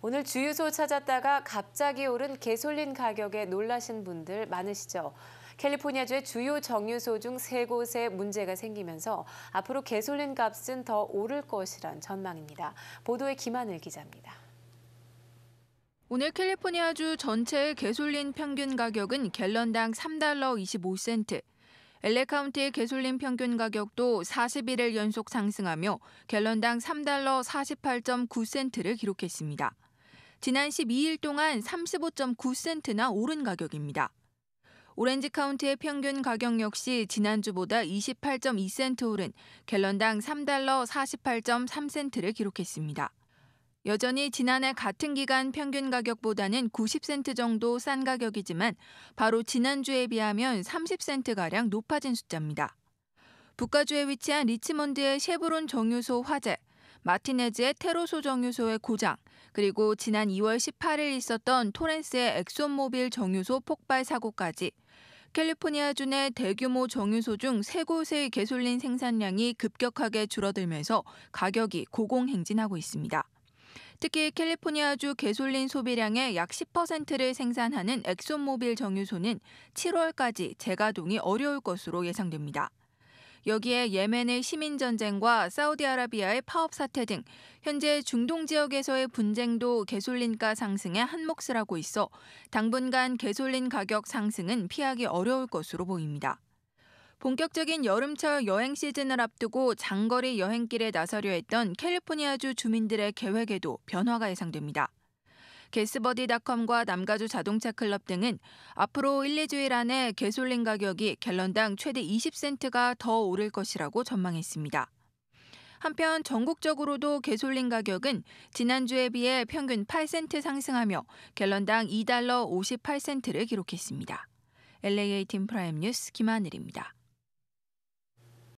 오늘 주유소 찾았다가 갑자기 오른 개솔린 가격에 놀라신 분들 많으시죠? 캘리포니아주의 주요 정유소 중 세 곳에 문제가 생기면서 앞으로 개솔린 값은 더 오를 것이란 전망입니다. 보도에 김하늘 기자입니다. 오늘 캘리포니아주 전체의 개솔린 평균 가격은 갤런당 3달러 25센트, 엘 a 카운티의 개솔린 평균 가격도 41일 연속 상승하며 갤런당 3달러 48.9센트를 기록했습니다. 지난 12일 동안 35.9센트나 오른 가격입니다. 오렌지 카운티의 평균 가격 역시 지난주보다 28.2센트 오른 갤런당 3달러 48.3센트를 기록했습니다. 여전히 지난해 같은 기간 평균 가격보다는 90센트 정도 싼 가격이지만 바로 지난주에 비하면 30센트가량 높아진 숫자입니다. 북가주에 위치한 리치몬드의 쉐브론 정유소 화재, 마티네즈의 테로소 정유소의 고장, 그리고 지난 2월 18일 있었던 토렌스의 엑소모빌 정유소 폭발 사고까지 캘리포니아 주내 대규모 정유소 중 세 곳의 개솔린 생산량이 급격하게 줄어들면서 가격이 고공행진하고 있습니다. 특히 캘리포니아주 개솔린 소비량의 약 10%를 생산하는 엑소모빌 정유소는 7월까지 재가동이 어려울 것으로 예상됩니다. 여기에 예멘의 시민 전쟁과 사우디아라비아의 파업 사태 등 현재 중동 지역에서의 분쟁도 개솔린가 상승에 한몫을 하고 있어 당분간 개솔린 가격 상승은 피하기 어려울 것으로 보입니다. 본격적인 여름철 여행 시즌을 앞두고 장거리 여행길에 나서려 했던 캘리포니아주 주민들의 계획에도 변화가 예상됩니다. 게스버디닷컴과 남가주 자동차 클럽 등은 앞으로 1, 2주일 안에 개솔린 가격이 갤런당 최대 20센트가 더 오를 것이라고 전망했습니다. 한편 전국적으로도 개솔린 가격은 지난주에 비해 평균 8센트 상승하며 갤런당 2달러 58센트를 기록했습니다. l a 팀 프라임 뉴스 김하늘입니다.